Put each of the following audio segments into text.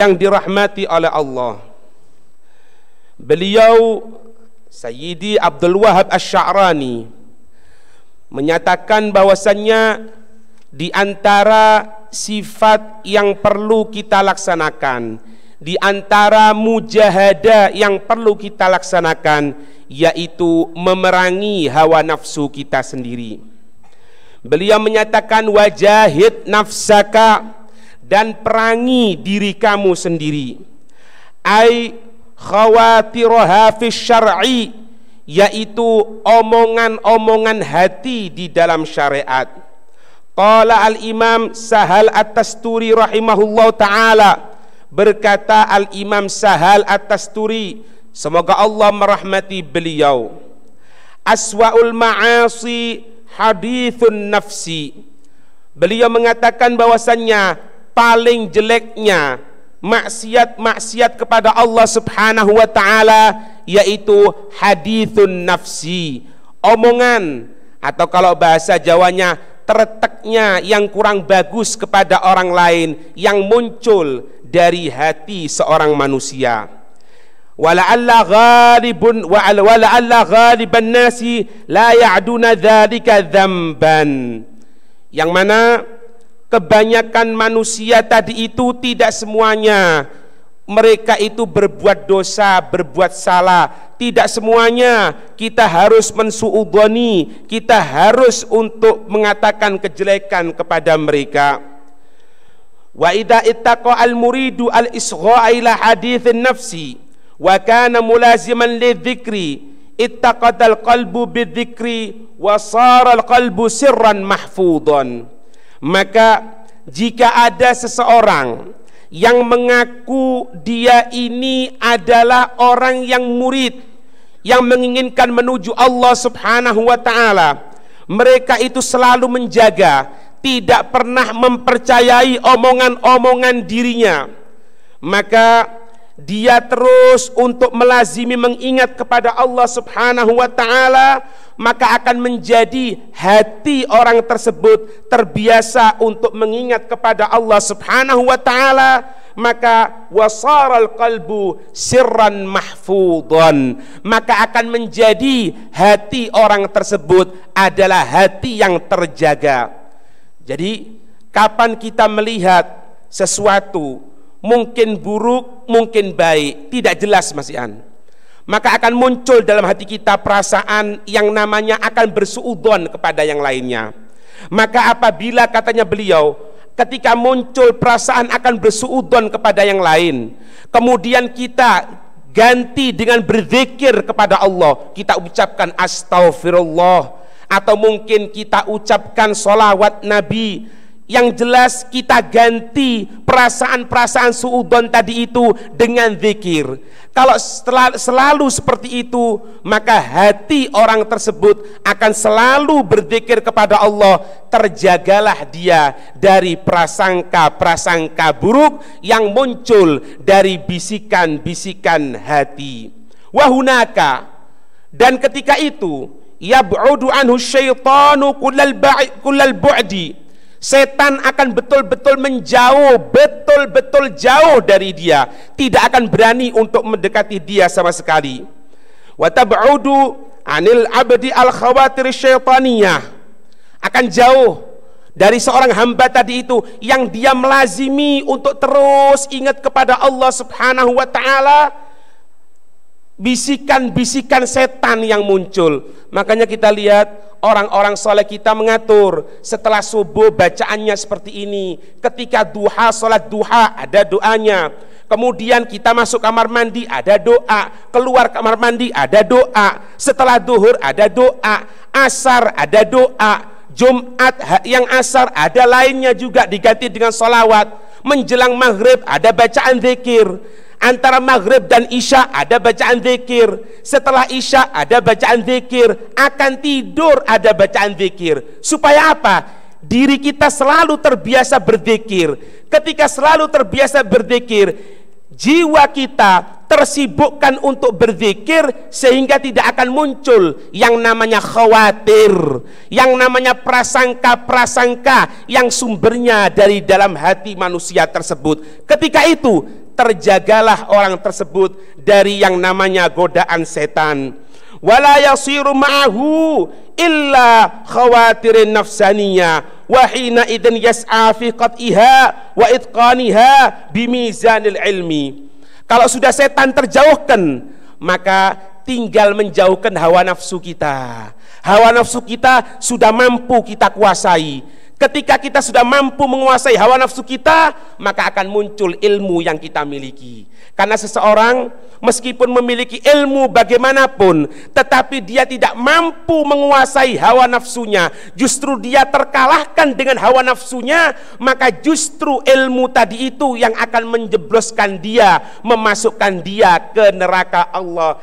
yang dirahmati oleh Allah. Beliau Sayyidi Abdul Wahab Asy-Sya'rani menyatakan bahwasannya di antara sifat yang perlu kita laksanakan, di antara mujahada yang perlu kita laksanakan yaitu memerangi hawa nafsu kita sendiri. Beliau menyatakan wajahid nafsaka dan perangi diri kamu sendiri ai khawatiraha syar'i yaitu omongan-omongan hati di dalam syariat qala al imam sahal at-tasturi rahimahullahu taala berkata al imam sahal at-tasturi semoga Allah merahmati beliau aswaul ma'asi hadithun nafsi beliau mengatakan bahwasannya paling jeleknya maksiat-maksiat kepada Allah Subhanahu wa taala yaitu hadithun nafsi, omongan atau kalau bahasa Jawanya terteknya yang kurang bagus kepada orang lain yang muncul dari hati seorang manusia. Wala'alla ghalibun wa ghaliban nasi la ya'duna dzalika dzamban. Yang mana kebanyakan manusia tadi itu tidak semuanya mereka itu berbuat dosa, berbuat salah. Tidak semuanya kita harus mensuudoni, kita harus untuk mengatakan kejelekan kepada mereka. Wa ida ittaqa al-muridu al-isgha'a ila hadithin nafsi wa kana mulaziman li dzikri, lidzikri ittaqatal qalbu dzikri, wa sara al-qalbu sirran mahfudhan. Maka jika ada seseorang yang mengaku dia ini adalah orang yang murid yang menginginkan menuju Allah Subhanahu wa taala, mereka itu selalu menjaga, tidak pernah mempercayai omongan-omongan dirinya. Maka dia terus untuk melazimi mengingat kepada Allah Subhanahu wa taala maka akan menjadi hati orang tersebut terbiasa untuk mengingat kepada Allah Subhanahu wa taala maka wasaral qalbu sirran mahfudon maka akan menjadi hati orang tersebut adalah hati yang terjaga jadi kapan kita melihat sesuatu mungkin buruk, mungkin baik, tidak jelas Mas Ian. Maka akan muncul dalam hati kita perasaan yang namanya akan bersuudon kepada yang lainnya. Maka apabila katanya beliau, ketika muncul perasaan akan bersuudon kepada yang lain, kemudian kita ganti dengan berzikir kepada Allah, kita ucapkan astaghfirullah atau mungkin kita ucapkan solawat Nabi yang jelas kita ganti perasaan-perasaan suudon tadi itu dengan zikir kalau selalu, seperti itu maka hati orang tersebut akan selalu berzikir kepada Allah terjagalah dia dari prasangka-prasangka buruk yang muncul dari bisikan-bisikan hati wahunaka dan ketika itu yab'udu anhu syaitanu kullal, kullal bu'di Setan akan betul-betul menjauh, betul-betul jauh dari dia. Tidak akan berani untuk mendekati dia sama sekali. Wa anil abdi al khawatir syaitaniyah. Akan jauh dari seorang hamba tadi itu yang dia melazimi untuk terus ingat kepada Allah Subhanahu wa taala bisikan-bisikan setan yang muncul. Makanya kita lihat orang-orang soleh kita mengatur setelah subuh bacaannya seperti ini ketika duha sholat duha ada doanya kemudian kita masuk kamar mandi ada doa keluar kamar mandi ada doa setelah duhur ada doa asar ada doa Jumat yang asar ada lainnya juga diganti dengan sholawat menjelang maghrib ada bacaan zikir antara maghrib dan isya ada bacaan zikir setelah isya ada bacaan zikir akan tidur ada bacaan zikir supaya apa diri kita selalu terbiasa berzikir ketika selalu terbiasa berzikir jiwa kita tersibukkan untuk berzikir sehingga tidak akan muncul yang namanya khawatir, yang namanya prasangka-prasangka yang sumbernya dari dalam hati manusia tersebut. Ketika itu terjagalah orang tersebut dari yang namanya godaan setan wala yasiru ma'ahu illa khawatirin nafsaniyah wa hina idzin yas'a fi qat'iha wa itqaniha bimizanil ilmi kalau sudah setan terjauhkan maka tinggal menjauhkan hawa nafsu kita hawa nafsu kita sudah mampu kita kuasai Ketika kita sudah mampu menguasai hawa nafsu kita, maka akan muncul ilmu yang kita miliki. Karena seseorang meskipun memiliki ilmu bagaimanapun, tetapi dia tidak mampu menguasai hawa nafsunya, justru dia terkalahkan dengan hawa nafsunya, maka justru ilmu tadi itu yang akan menjebloskan dia, memasukkan dia ke neraka Allah.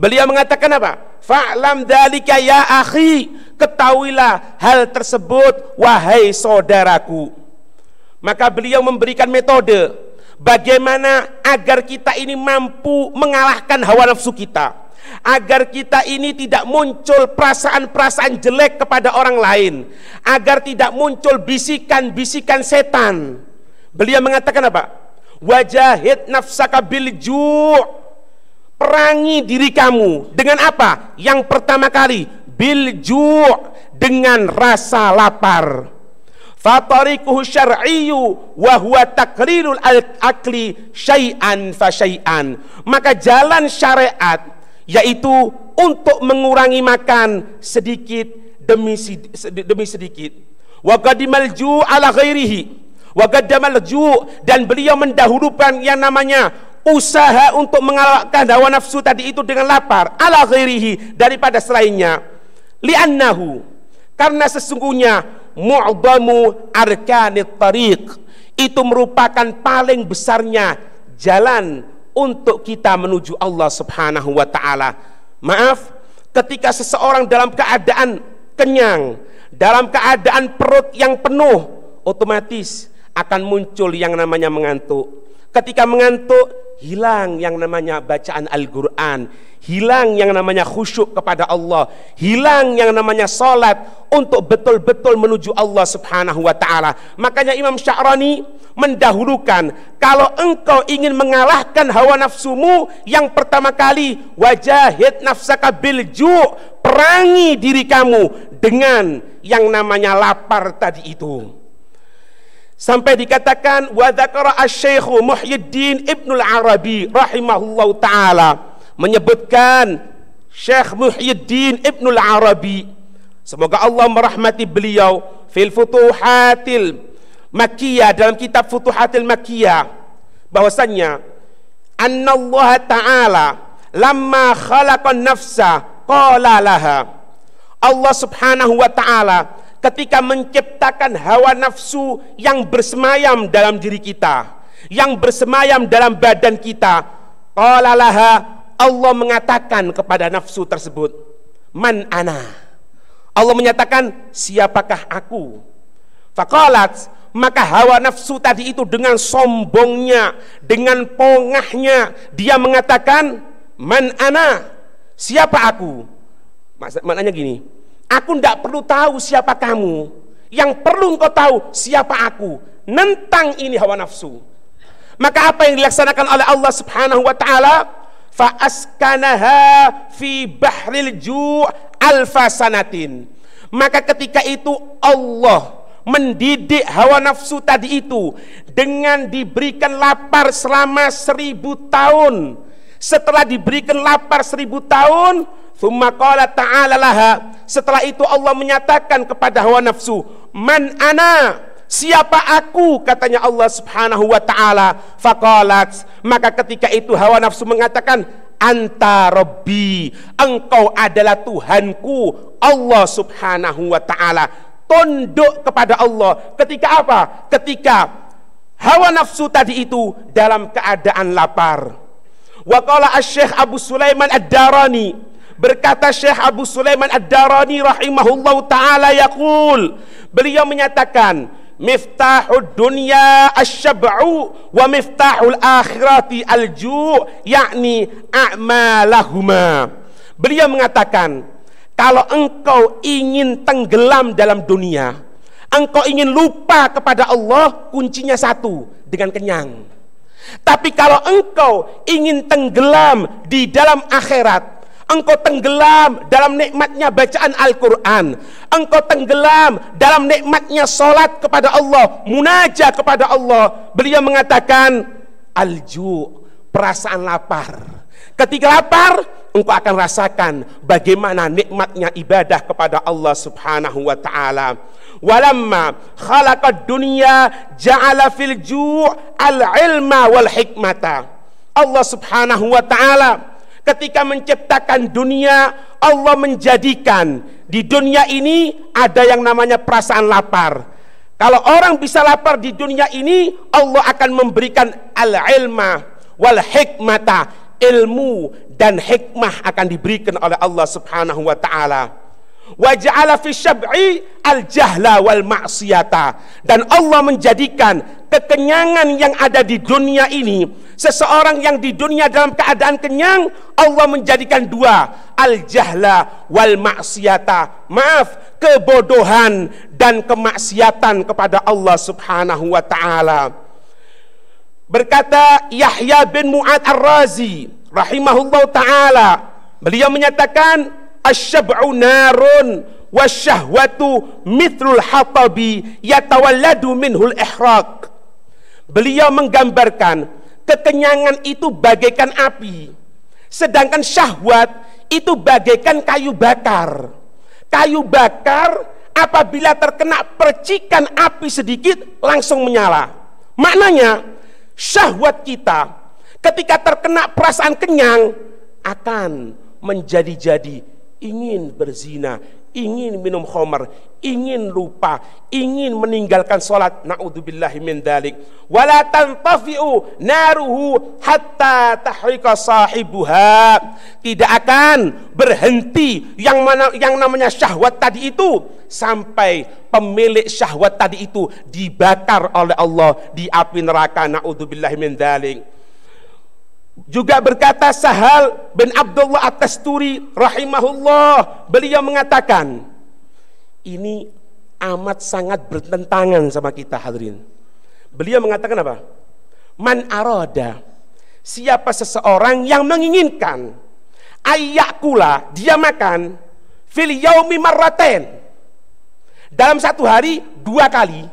Beliau mengatakan apa? Fa'lam dalika ya akhi, ketahuilah hal tersebut wahai saudaraku. Maka beliau memberikan metode bagaimana agar kita ini mampu mengalahkan hawa nafsu kita. Agar kita ini tidak muncul perasaan-perasaan jelek kepada orang lain, agar tidak muncul bisikan-bisikan setan. Beliau mengatakan apa? Wajahid nafsaka bilju' perangi diri kamu dengan apa? Yang pertama kali bilju dengan rasa lapar. Fatarikuhu syar'iyyu wa huwa taqrirul akli syai'an fa syai'an. Maka jalan syariat yaitu untuk mengurangi makan sedikit demi demi sedikit. Wa qadimal ju'a ala ghairihi. Wa qaddamal ju' dan beliau mendahulukan yang namanya usaha untuk mengalahkan hawa nafsu tadi itu dengan lapar ala ghairihi daripada selainnya li'annahu karena sesungguhnya mu'dhamu arkanit tariq itu merupakan paling besarnya jalan untuk kita menuju Allah Subhanahu wa taala. Maaf, ketika seseorang dalam keadaan kenyang, dalam keadaan perut yang penuh, otomatis akan muncul yang namanya mengantuk Ketika mengantuk, hilang yang namanya bacaan Al-Quran. Hilang yang namanya khusyuk kepada Allah. Hilang yang namanya salat untuk betul-betul menuju Allah subhanahu wa ta'ala. Makanya Imam Syahrani mendahulukan. Kalau engkau ingin mengalahkan hawa nafsumu yang pertama kali. Wajahid nafsaka bilju. Perangi diri kamu dengan yang namanya lapar tadi itu. Sampai dikatakan wa dzakara asy-syaikhu Muhyiddin Ibnu Arabi rahimahullahu taala menyebutkan Syekh Muhyiddin Ibnu Arabi semoga Allah merahmati beliau fil futuhatil Makkiyah dalam kitab Futuhatil Makkiyah bahwasanya Allah taala lamma khalaqan nafsa qala laha Allah Subhanahu wa taala ketika menciptakan hawa nafsu yang bersemayam dalam diri kita, yang bersemayam dalam badan kita. Qalalaha Allah mengatakan kepada nafsu tersebut, "Man ana?" Allah menyatakan, "Siapakah aku?" Faqalat, maka hawa nafsu tadi itu dengan sombongnya, dengan pongahnya, dia mengatakan, "Man ana?" Siapa aku? Maknanya gini, Aku tidak perlu tahu siapa kamu. Yang perlu engkau tahu siapa aku. Nentang ini hawa nafsu. Maka apa yang dilaksanakan oleh Allah Subhanahu wa taala? Fa fi bahril ju' alfasanatin. Maka ketika itu Allah mendidik hawa nafsu tadi itu dengan diberikan lapar selama seribu tahun. Setelah diberikan lapar seribu tahun, Thumma qala ta'ala laha. Setelah itu Allah menyatakan kepada hawa nafsu, "Man ana?" Siapa aku? Katanya Allah Subhanahu wa taala. Maka ketika itu hawa nafsu mengatakan, "Anta Rabbi, engkau adalah Tuhanku, Allah Subhanahu wa taala." Tunduk kepada Allah. Ketika apa? Ketika hawa nafsu tadi itu dalam keadaan lapar. Wa qala Asy-Syaikh Abu Sulaiman Ad-Darani Berkata Syekh Abu Sulaiman Ad-Darani rahimahullah ta'ala yakul. Beliau menyatakan, miftahul dunya asyab'u wa miftahul akhirati alju yakni a'malahuma. Beliau mengatakan, kalau engkau ingin tenggelam dalam dunia, engkau ingin lupa kepada Allah, kuncinya satu, dengan kenyang. Tapi kalau engkau ingin tenggelam di dalam akhirat, engkau tenggelam dalam nikmatnya bacaan Al-Quran engkau tenggelam dalam nikmatnya solat kepada Allah munajat kepada Allah beliau mengatakan alju perasaan lapar ketika lapar engkau akan rasakan bagaimana nikmatnya ibadah kepada Allah Subhanahu wa taala. Walamma khalaqad dunya ja'ala fil ju' al ilma wal hikmata. Allah Subhanahu wa taala ketika menciptakan dunia Allah menjadikan di dunia ini ada yang namanya perasaan lapar kalau orang bisa lapar di dunia ini Allah akan memberikan al-ilma wal hikmata ilmu dan hikmah akan diberikan oleh Allah subhanahu wa ta'ala Waja'ala fi syab'i al-jahla wal ma'siyata. Dan Allah menjadikan kekenyangan yang ada di dunia ini. Seseorang yang di dunia dalam keadaan kenyang, Allah menjadikan dua. Al-jahla wal ma'siyata. Maaf, kebodohan dan kemaksiatan kepada Allah subhanahu wa ta'ala. Berkata Yahya bin Mu'ad Ar-Razi rahimahullah ta'ala. Beliau menyatakan, asyab'u narun wasyahwatu mithlul hatabi yatawalladu minhul ihraq beliau menggambarkan kekenyangan itu bagaikan api sedangkan syahwat itu bagaikan kayu bakar kayu bakar apabila terkena percikan api sedikit langsung menyala maknanya syahwat kita ketika terkena perasaan kenyang akan menjadi-jadi ingin berzina, ingin minum khamar, ingin lupa, ingin meninggalkan salat. Nauzubillahi min dalik. Wala tantafi'u naruhu hatta tahriqa sahibuha. Tidak akan berhenti yang mana, yang namanya syahwat tadi itu sampai pemilik syahwat tadi itu dibakar oleh Allah di api neraka. Nauzubillahi min dalik juga berkata Sahal bin Abdullah At-Tasturi rahimahullah beliau mengatakan ini amat sangat bertentangan sama kita hadirin beliau mengatakan apa man arada siapa seseorang yang menginginkan ayakula dia makan fil yaumi marraten dalam satu hari dua kali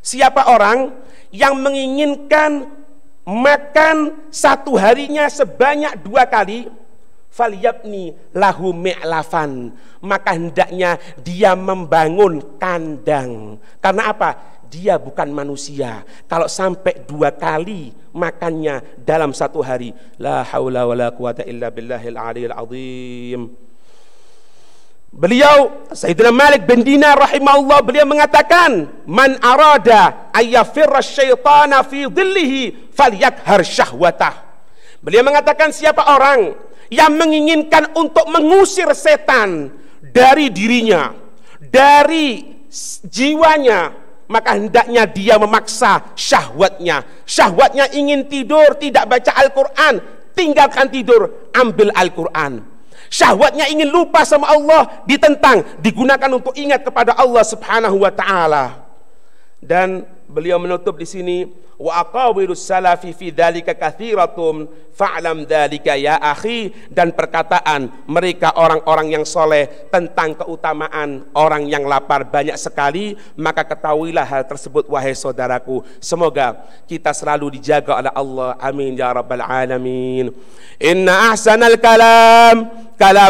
siapa orang yang menginginkan makan satu harinya sebanyak dua kali falyabni lahu mi'lafan maka hendaknya dia membangun kandang karena apa dia bukan manusia kalau sampai dua kali makannya dalam satu hari la haula wala quwata illa billahil aliyil azim Beliau Sayyidina Malik bin Dinar rahimahullah beliau mengatakan man arada ayyafirra syaitana fi dhillihi falyakhar syahwatah. Beliau mengatakan siapa orang yang menginginkan untuk mengusir setan dari dirinya, dari jiwanya, maka hendaknya dia memaksa syahwatnya. Syahwatnya ingin tidur, tidak baca Al-Quran, tinggalkan tidur, ambil Al-Quran. Syahwatnya ingin lupa sama Allah ditentang, digunakan untuk ingat kepada Allah Subhanahu wa taala. Dan beliau menutup di sini wa aqawilus salafi fi dzalika katsiratum fa'lam dzalika ya akhi dan perkataan mereka orang-orang yang soleh tentang keutamaan orang yang lapar banyak sekali maka ketahuilah hal tersebut wahai saudaraku semoga kita selalu dijaga oleh Allah amin ya rabbal alamin inna ahsanal kalam kalam